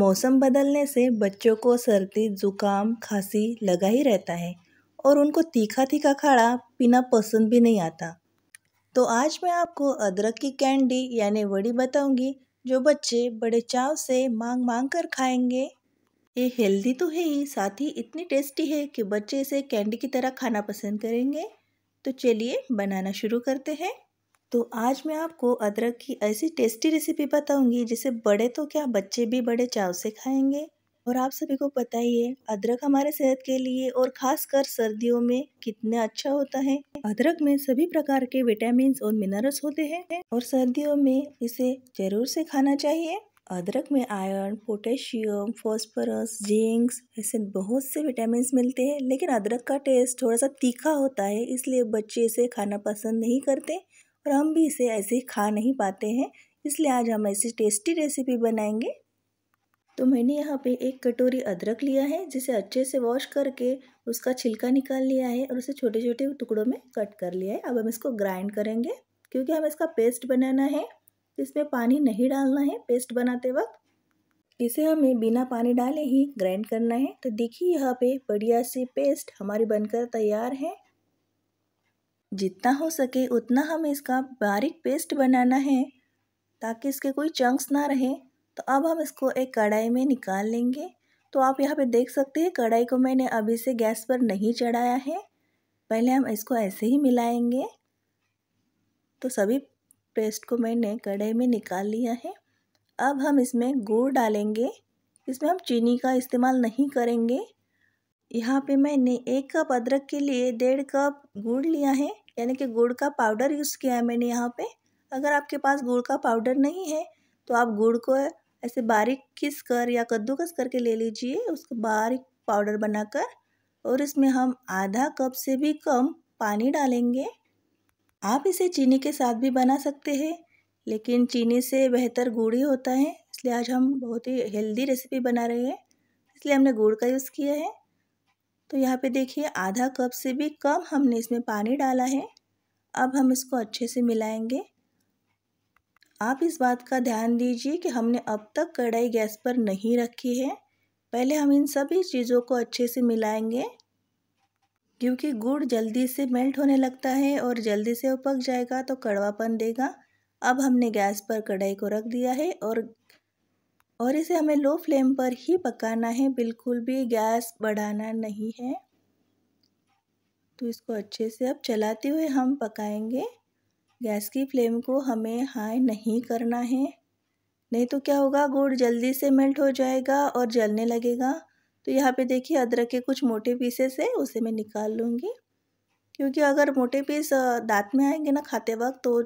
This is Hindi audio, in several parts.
मौसम बदलने से बच्चों को सर्दी ज़ुकाम खांसी लगा ही रहता है और उनको तीखा तीखा खाना पीना पसंद भी नहीं आता तो आज मैं आपको अदरक की कैंडी यानी वड़ी बताऊंगी जो बच्चे बड़े चाव से मांग मांग कर खाएंगे ये हेल्दी तो है ही साथ ही इतनी टेस्टी है कि बच्चे इसे कैंडी की तरह खाना पसंद करेंगे तो चलिए बनाना शुरू करते हैं तो आज मैं आपको अदरक की ऐसी टेस्टी रेसिपी बताऊंगी जिसे बड़े तो क्या बच्चे भी बड़े चाव से खाएंगे और आप सभी को पता ही है अदरक हमारे सेहत के लिए और खासकर सर्दियों में कितना अच्छा होता है अदरक में सभी प्रकार के विटामिन और मिनरल्स होते हैं और सर्दियों में इसे जरूर से खाना चाहिए अदरक में आयरन पोटेशियम फॉस्फोरस जिंक ऐसे बहुत से विटामिन मिलते हैं लेकिन अदरक का टेस्ट थोड़ा सा तीखा होता है इसलिए बच्चे इसे खाना पसंद नहीं करते और हम भी इसे ऐसे ही खा नहीं पाते हैं इसलिए आज हम ऐसी टेस्टी रेसिपी बनाएंगे तो मैंने यहाँ पे एक कटोरी अदरक लिया है जिसे अच्छे से वॉश करके उसका छिलका निकाल लिया है और उसे छोटे छोटे टुकड़ों में कट कर लिया है अब हम इसको ग्राइंड करेंगे क्योंकि हमें इसका पेस्ट बनाना है इसमें पानी नहीं डालना है पेस्ट बनाते वक्त इसे हमें बिना पानी डाले ही ग्राइंड करना है तो देखिए यहाँ पे बढ़िया सी पेस्ट हमारी बनकर तैयार है जितना हो सके उतना हमें इसका बारीक पेस्ट बनाना है ताकि इसके कोई चंक्स ना रहे तो अब हम इसको एक कढ़ाई में निकाल लेंगे तो आप यहाँ पे देख सकते हैं कढ़ाई को मैंने अभी से गैस पर नहीं चढ़ाया है पहले हम इसको ऐसे ही मिलाएंगे तो सभी पेस्ट को मैंने कढ़ाई में निकाल लिया है अब हम इसमें गुड़ डालेंगे इसमें हम चीनी का इस्तेमाल नहीं करेंगे यहाँ पे मैंने एक कप अदरक के लिए डेढ़ कप गुड़ लिया है यानी कि गुड़ का पाउडर यूज़ किया है मैंने यहाँ पे अगर आपके पास गुड़ का पाउडर नहीं है तो आप गुड़ को ऐसे बारीक किस कर या कद्दूकस करके ले लीजिए उसको बारीक पाउडर बनाकर और इसमें हम आधा कप से भी कम पानी डालेंगे आप इसे चीनी के साथ भी बना सकते हैं लेकिन चीनी से बेहतर गुड़ ही होता है इसलिए आज हम बहुत ही हेल्दी रेसिपी बना रहे हैं इसलिए हमने गुड़ का यूज़ किया है तो यहाँ पे देखिए आधा कप से भी कम हमने इसमें पानी डाला है अब हम इसको अच्छे से मिलाएंगे आप इस बात का ध्यान दीजिए कि हमने अब तक कढ़ाई गैस पर नहीं रखी है पहले हम इन सभी चीज़ों को अच्छे से मिलाएंगे क्योंकि गुड़ जल्दी से मेल्ट होने लगता है और जल्दी से वो पक जाएगा तो कड़वापन देगा अब हमने गैस पर कढ़ाई को रख दिया है और और इसे हमें लो फ्लेम पर ही पकाना है बिल्कुल भी गैस बढ़ाना नहीं है तो इसको अच्छे से अब चलाते हुए हम पकाएंगे गैस की फ्लेम को हमें हाई नहीं करना है नहीं तो क्या होगा गुड़ जल्दी से मेल्ट हो जाएगा और जलने लगेगा तो यहाँ पे देखिए अदरक के कुछ मोटे पीसेस है उसे मैं निकाल लूँगी क्योंकि अगर मोटे पीस दांत में आएंगे ना खाते वक्त तो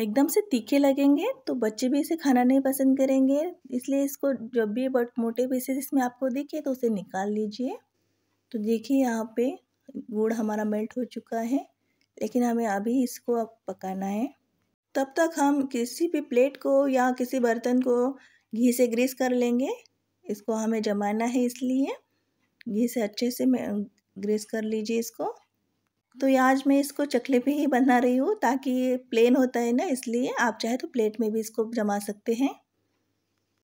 एकदम से तीखे लगेंगे तो बच्चे भी इसे खाना नहीं पसंद करेंगे इसलिए इसको जब भी बट मोटे पीसेस इसमें आपको दिखे तो उसे निकाल लीजिए तो देखिए यहाँ पे गुड़ हमारा मेल्ट हो चुका है लेकिन हमें अभी इसको अब पकाना है तब तक हम किसी भी प्लेट को या किसी बर्तन को घी से ग्रीस कर लेंगे इसको हमें जमाना है इसलिए घी से अच्छे से ग्रीस कर लीजिए इसको तो आज मैं इसको चकले पे ही बना रही हूँ ताकि ये प्लेन होता है ना इसलिए आप चाहे तो प्लेट में भी इसको जमा सकते हैं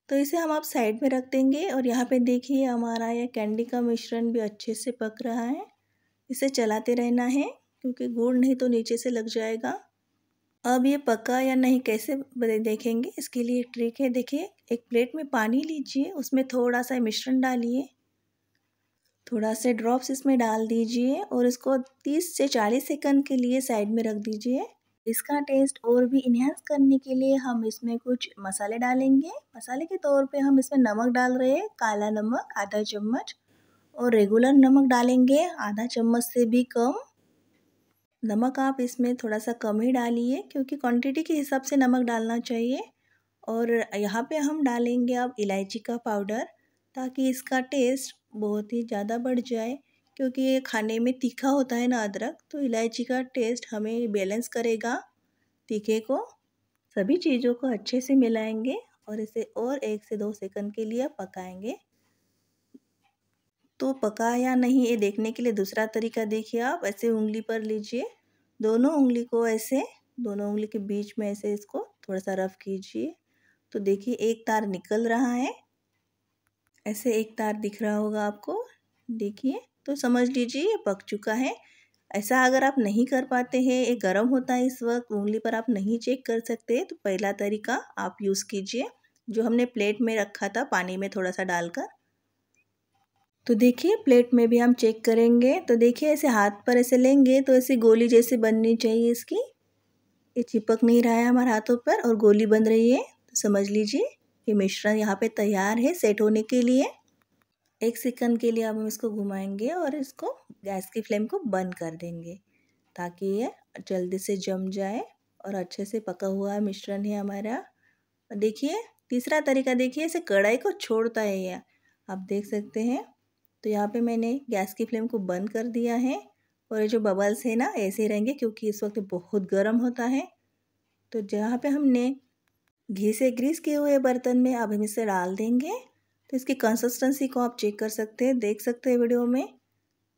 तो इसे हम आप साइड में रख देंगे और यहाँ पे देखिए हमारा यह कैंडी का मिश्रण भी अच्छे से पक रहा है इसे चलाते रहना है क्योंकि गुड़ नहीं तो नीचे से लग जाएगा अब ये पका या नहीं कैसे देखेंगे इसके लिए ट्रिक है देखिए एक प्लेट में पानी लीजिए उसमें थोड़ा सा मिश्रण डालिए थोड़ा से ड्रॉप्स इसमें डाल दीजिए और इसको 30 से 40 सेकंड के लिए साइड में रख दीजिए इसका टेस्ट और भी इन्हेंस करने के लिए हम इसमें कुछ मसाले डालेंगे मसाले के तौर पे हम इसमें नमक डाल रहे हैं काला नमक आधा चम्मच और रेगुलर नमक डालेंगे आधा चम्मच से भी कम नमक आप इसमें थोड़ा सा कम ही डालिए क्योंकि क्वांटिटी के हिसाब से नमक डालना चाहिए और यहाँ पे हम डालेंगे अब इलायची का पाउडर ताकि इसका टेस्ट बहुत ही ज़्यादा बढ़ जाए क्योंकि ये खाने में तीखा होता है ना अदरक तो इलायची का टेस्ट हमें बैलेंस करेगा तीखे को सभी चीज़ों को अच्छे से मिलाएंगे और इसे और एक से दो सेकंड के लिए पकाएंगे तो पका या नहीं ये देखने के लिए दूसरा तरीका देखिए आप ऐसे उंगली पर लीजिए दोनों उंगली को ऐसे दोनों उंगली के बीच में ऐसे इसको थोड़ा सा रफ कीजिए तो देखिए एक तार निकल रहा है ऐसे एक तार दिख रहा होगा आपको देखिए तो समझ लीजिए ये पक चुका है ऐसा अगर आप नहीं कर पाते हैं ये गर्म होता है इस वक्त उंगली पर आप नहीं चेक कर सकते तो पहला तरीका आप यूज़ कीजिए जो हमने प्लेट में रखा था पानी में थोड़ा सा डालकर तो देखिए प्लेट में भी हम चेक करेंगे तो देखिए ऐसे हाथ पर ऐसे लेंगे तो ऐसे गोली जैसे बननी चाहिए इसकी ये चिपक नहीं रहा है हमारे हाथों पर और गोली बन रही है तो समझ लीजिए ये मिश्रण यहाँ पे तैयार है सेट होने के लिए एक सेकंड के लिए अब हम इसको घुमाएंगे और इसको गैस की फ्लेम को बंद कर देंगे ताकि ये जल्दी से जम जाए और अच्छे से पका हुआ मिश्रण है हमारा देखिए तीसरा तरीका देखिए इसे कढ़ाई को छोड़ता है यह आप देख सकते हैं तो यहाँ पे मैंने गैस की फ्लेम को बंद कर दिया है और ये जो बबल्स है ना ऐसे रहेंगे क्योंकि इस वक्त बहुत गर्म होता है तो जहाँ पे हमने घी से ग्रीस किए हुए बर्तन में अब हम इसे डाल देंगे तो इसकी कंसिस्टेंसी को आप चेक कर सकते हैं देख सकते हैं वीडियो में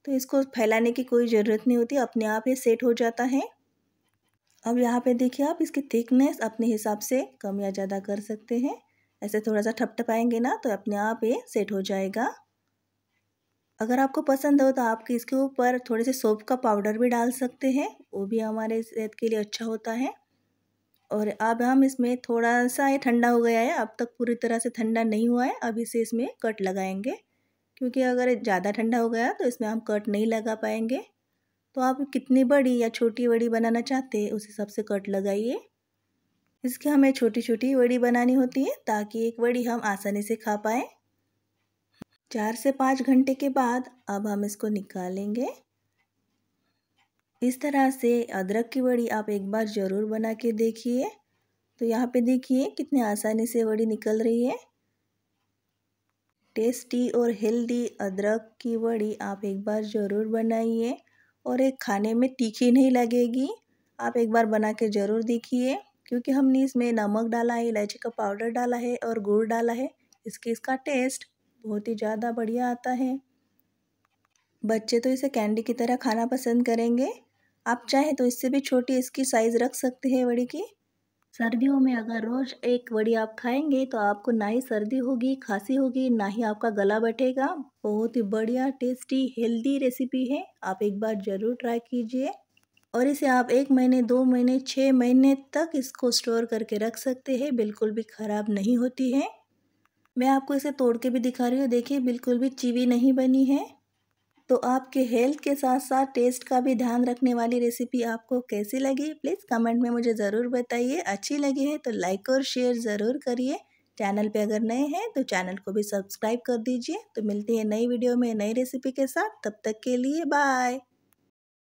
तो इसको फैलाने की कोई ज़रूरत नहीं होती अपने आप ही सेट हो जाता है अब यहाँ पे देखिए आप इसकी थिकनेस अपने हिसाब से कम या ज़्यादा कर सकते हैं ऐसे थोड़ा सा ठपठपाएंगे ना तो अपने आप ये सेट हो जाएगा अगर आपको पसंद हो तो आप इसके ऊपर थोड़े से सोप का पाउडर भी डाल सकते हैं वो भी हमारे सेहत के लिए अच्छा होता है और अब हम इसमें थोड़ा सा ये ठंडा हो गया है अब तक पूरी तरह से ठंडा नहीं हुआ है अभी से इसमें कट लगाएंगे क्योंकि अगर ज़्यादा ठंडा हो गया तो इसमें हम कट नहीं लगा पाएंगे तो आप कितनी बड़ी या छोटी वड़ी बनाना चाहते हैं उस हिसाब से कट लगाइए इसकी हमें छोटी छोटी वड़ी बनानी होती है ताकि एक वड़ी हम आसानी से खा पाएँ चार से पाँच घंटे के बाद अब हम इसको निकालेंगे इस तरह से अदरक की वड़ी आप एक बार ज़रूर बना के देखिए तो यहाँ पे देखिए कितने आसानी से वड़ी निकल रही है टेस्टी और हेल्दी अदरक की वड़ी आप एक बार ज़रूर बनाइए और एक खाने में तीखी नहीं लगेगी आप एक बार बना के ज़रूर देखिए क्योंकि हमने इसमें नमक डाला है इलायची का पाउडर डाला है और गुड़ डाला है इसके इसका टेस्ट बहुत ही ज़्यादा बढ़िया आता है बच्चे तो इसे कैंडी की तरह खाना पसंद करेंगे आप चाहे तो इससे भी छोटी इसकी साइज़ रख सकते हैं वड़ी की सर्दियों में अगर रोज़ एक वड़ी आप खाएंगे तो आपको ना ही सर्दी होगी खांसी होगी ना ही आपका गला बटेगा बहुत ही बढ़िया टेस्टी हेल्दी रेसिपी है आप एक बार ज़रूर ट्राई कीजिए और इसे आप एक महीने दो महीने छः महीने तक इसको स्टोर करके रख सकते हैं बिल्कुल भी ख़राब नहीं होती है मैं आपको इसे तोड़ के भी दिखा रही हूँ देखिए बिल्कुल भी चीवी नहीं बनी है तो आपके हेल्थ के साथ साथ टेस्ट का भी ध्यान रखने वाली रेसिपी आपको कैसी लगी प्लीज़ कमेंट में मुझे ज़रूर बताइए अच्छी लगी है तो लाइक और शेयर ज़रूर करिए चैनल पे अगर नए हैं तो चैनल को भी सब्सक्राइब कर दीजिए तो मिलती है नई वीडियो में नई रेसिपी के साथ तब तक के लिए बाय